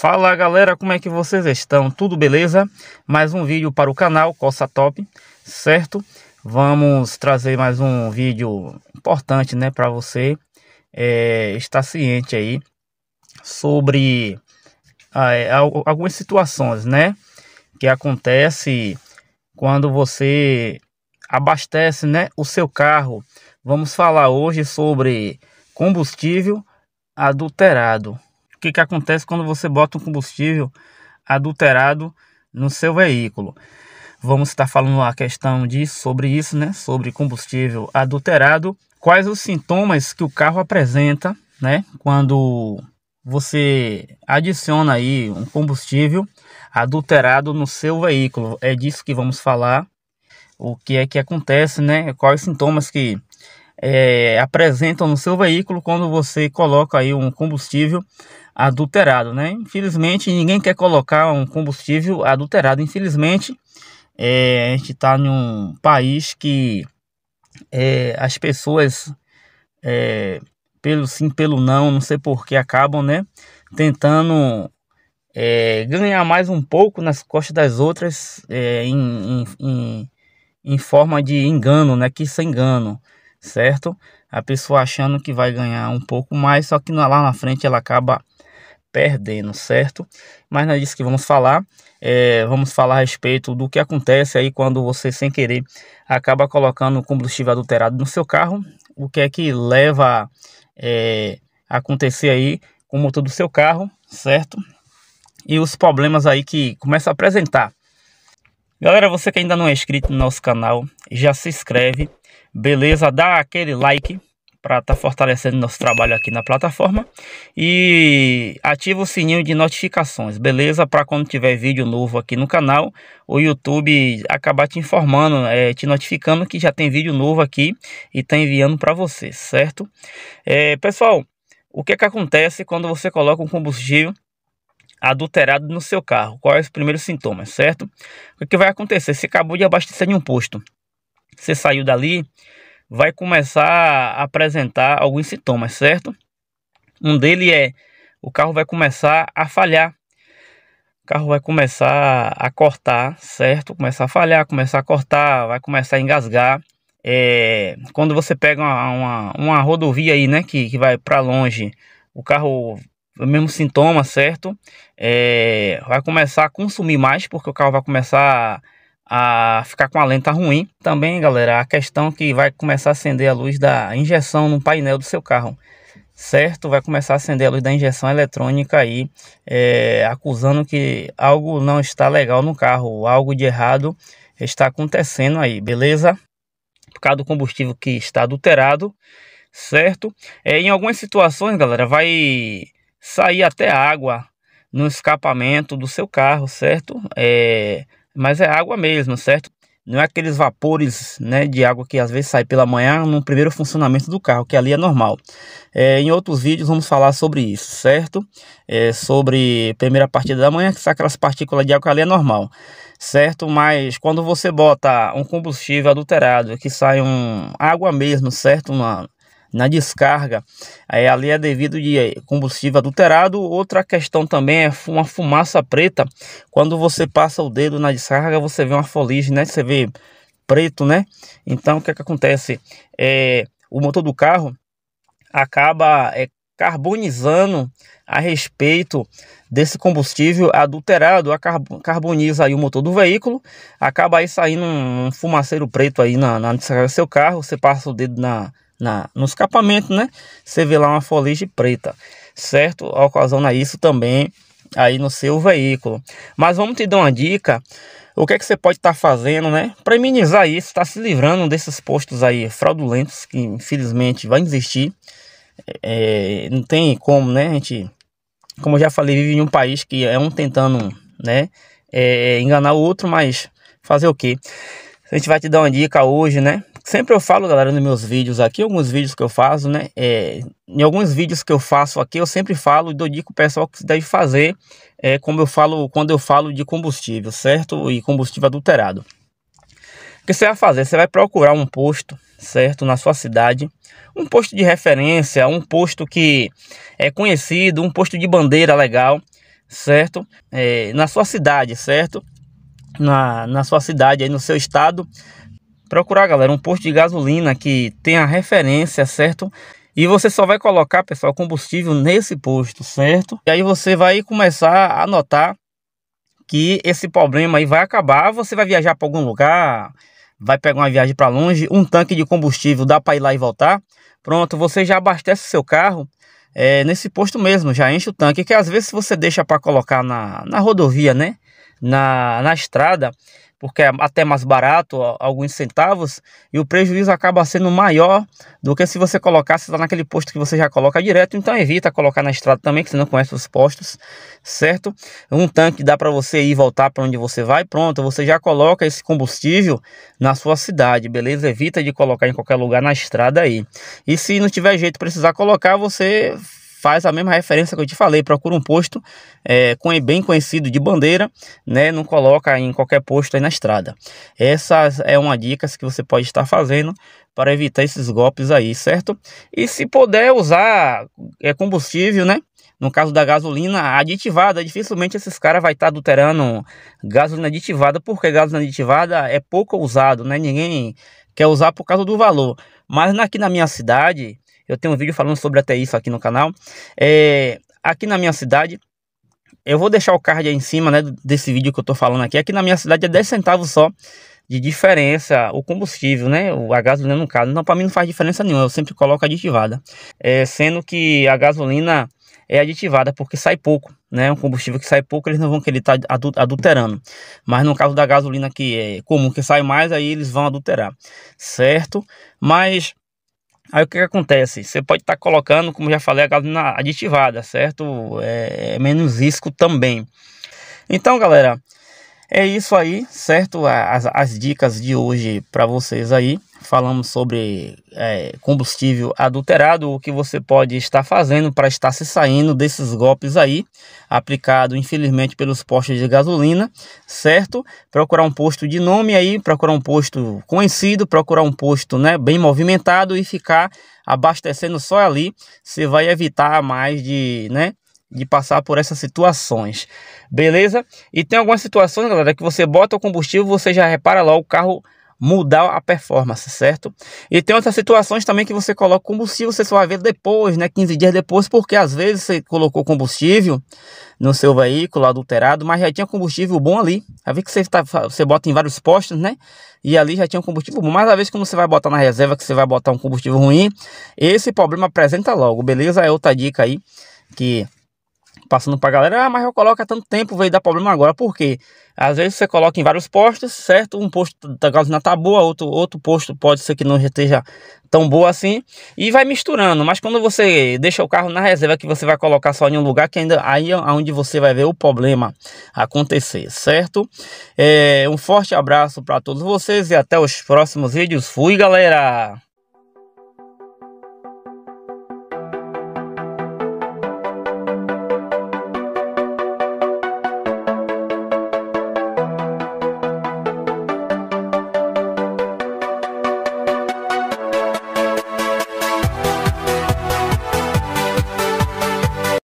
Fala galera, como é que vocês estão? Tudo beleza? Mais um vídeo para o canal Coça Top, certo? Vamos trazer mais um vídeo importante, né, para você é, estar ciente aí sobre ah, é, algumas situações, né, que acontece quando você abastece, né, o seu carro. Vamos falar hoje sobre combustível adulterado, o que, que acontece quando você bota um combustível adulterado no seu veículo. Vamos estar falando a questão de sobre isso, né? Sobre combustível adulterado, quais os sintomas que o carro apresenta, né? Quando você adiciona aí um combustível adulterado no seu veículo. É disso que vamos falar. O que é que acontece, né? Quais sintomas que é, apresentam no seu veículo quando você coloca aí um combustível adulterado, né? Infelizmente, ninguém quer colocar um combustível adulterado. Infelizmente, é, a gente está em um país que é, as pessoas, é, pelo sim, pelo não, não sei porquê, acabam, né? Tentando é, ganhar mais um pouco nas costas das outras é, em, em, em, em forma de engano, né? Que isso é engano certo? A pessoa achando que vai ganhar um pouco mais, só que lá na frente ela acaba perdendo, certo? Mas não é disso que vamos falar. É, vamos falar a respeito do que acontece aí quando você, sem querer, acaba colocando combustível adulterado no seu carro. O que é que leva é, a acontecer aí com o motor do seu carro, certo? E os problemas aí que começa a apresentar Galera, você que ainda não é inscrito no nosso canal, já se inscreve, beleza? Dá aquele like para estar tá fortalecendo nosso trabalho aqui na plataforma e ativa o sininho de notificações, beleza? Para quando tiver vídeo novo aqui no canal, o YouTube acabar te informando, é, te notificando que já tem vídeo novo aqui e tá enviando para você, certo? É, pessoal, o que, é que acontece quando você coloca um combustível adulterado no seu carro. Quais é os primeiros sintomas, certo? O que vai acontecer? Você acabou de abastecer em um posto. Você saiu dali, vai começar a apresentar alguns sintomas, certo? Um deles é o carro vai começar a falhar. O carro vai começar a cortar, certo? Começar a falhar, começar a cortar, vai começar a engasgar. É, quando você pega uma, uma, uma rodovia aí, né, que, que vai para longe, o carro mesmo sintoma, certo? É, vai começar a consumir mais, porque o carro vai começar a ficar com a lenta ruim. Também, galera, a questão é que vai começar a acender a luz da injeção no painel do seu carro, certo? Vai começar a acender a luz da injeção eletrônica aí, é, acusando que algo não está legal no carro, algo de errado está acontecendo aí, beleza? Por causa do combustível que está adulterado certo? É, em algumas situações, galera, vai sair até água no escapamento do seu carro, certo? É, mas é água mesmo, certo? Não é aqueles vapores né, de água que às vezes sai pela manhã no primeiro funcionamento do carro, que ali é normal. É, em outros vídeos vamos falar sobre isso, certo? É, sobre primeira partida da manhã, que sai aquelas partículas de água que ali é normal, certo? Mas quando você bota um combustível adulterado, que sai um água mesmo, certo? Uma, na descarga. É, ali é devido de combustível adulterado. Outra questão também é uma fumaça preta. Quando você passa o dedo na descarga, você vê uma foligem, né? Você vê preto, né? Então, o que, é que acontece? É, o motor do carro acaba é, carbonizando a respeito desse combustível adulterado, a carboniza aí o motor do veículo, acaba aí saindo um fumaceiro preto aí na, na do seu carro, você passa o dedo na, na, no escapamento, né? Você vê lá uma folhagem preta, certo? Ocasiona isso também aí no seu veículo. Mas vamos te dar uma dica. O que é que você pode estar tá fazendo, né? Para minimizar isso, estar tá se livrando desses postos aí fraudulentos que infelizmente vai existir. É, não tem como, né? A gente, como eu já falei, vive em um país que é um tentando, né? É, é enganar o outro, mas fazer o quê? A gente vai te dar uma dica hoje, né? Sempre eu falo, galera, nos meus vídeos aqui, alguns vídeos que eu faço, né? É, em alguns vídeos que eu faço aqui, eu sempre falo e dou dica o pessoal que deve fazer, é, como eu falo quando eu falo de combustível, certo? E combustível adulterado. O que você vai fazer? Você vai procurar um posto, certo? Na sua cidade, um posto de referência, um posto que é conhecido, um posto de bandeira legal, certo? É, na sua cidade, certo? Na, na sua cidade, aí no seu estado procurar, galera, um posto de gasolina que tenha referência, certo? E você só vai colocar, pessoal, combustível nesse posto, certo? E aí você vai começar a notar que esse problema aí vai acabar. Você vai viajar para algum lugar, vai pegar uma viagem para longe, um tanque de combustível dá para ir lá e voltar. Pronto, você já abastece seu carro é, nesse posto mesmo, já enche o tanque. Que às vezes você deixa para colocar na, na rodovia, né? Na, na estrada, porque é até mais barato, alguns centavos, e o prejuízo acaba sendo maior do que se você colocasse lá tá naquele posto que você já coloca direto. Então evita colocar na estrada também, que você não conhece os postos, certo? Um tanque dá para você ir e voltar para onde você vai, pronto, você já coloca esse combustível na sua cidade, beleza? Evita de colocar em qualquer lugar na estrada aí. E se não tiver jeito precisar colocar, você faz a mesma referência que eu te falei, procura um posto é, bem conhecido de bandeira, né? Não coloca em qualquer posto aí na estrada. Essa é uma dica que você pode estar fazendo para evitar esses golpes aí, certo? E se puder usar é, combustível, né? No caso da gasolina aditivada, dificilmente esses caras vai estar tá adulterando gasolina aditivada, porque gasolina aditivada é pouco usado, né? Ninguém quer usar por causa do valor. Mas aqui na minha cidade, eu tenho um vídeo falando sobre até isso aqui no canal. É, aqui na minha cidade, eu vou deixar o card aí em cima né, desse vídeo que eu tô falando aqui. Aqui na minha cidade é 10 centavos só de diferença o combustível, né? O, a gasolina no caso. Não, para mim não faz diferença nenhuma. Eu sempre coloco aditivada. É, sendo que a gasolina é aditivada porque sai pouco, né? Um combustível que sai pouco, eles não vão querer estar tá adulterando. Mas no caso da gasolina que é comum, que sai mais, aí eles vão adulterar, certo? Mas Aí o que, que acontece? Você pode estar tá colocando, como já falei, a gasolina aditivada, certo? É, é menos risco também. Então, galera, é isso aí, certo? As, as dicas de hoje para vocês aí falamos sobre é, combustível adulterado, o que você pode estar fazendo para estar se saindo desses golpes aí, aplicado infelizmente pelos postos de gasolina, certo? Procurar um posto de nome aí, procurar um posto conhecido, procurar um posto né, bem movimentado e ficar abastecendo só ali, você vai evitar mais de, né, de passar por essas situações, beleza? E tem algumas situações, galera, que você bota o combustível, você já repara lá o carro mudar a performance, certo? E tem outras situações também que você coloca combustível, você só vai ver depois, né? 15 dias depois, porque às vezes você colocou combustível no seu veículo adulterado, mas já tinha combustível bom ali. A ver que você, tá, você bota em vários postos, né? E ali já tinha um combustível bom. Mas às vezes, quando você vai botar na reserva, que você vai botar um combustível ruim, esse problema apresenta logo, beleza? É outra dica aí que passando pra galera, ah, mas eu coloco há tanto tempo, veio dar problema agora. Por quê? Às vezes você coloca em vários postos, certo? Um posto tá da gasolina tá boa, outro, outro posto pode ser que não esteja tão boa assim. E vai misturando. Mas quando você deixa o carro na reserva que você vai colocar só em um lugar, que ainda aí é onde você vai ver o problema acontecer, certo? É, um forte abraço para todos vocês e até os próximos vídeos. Fui, galera!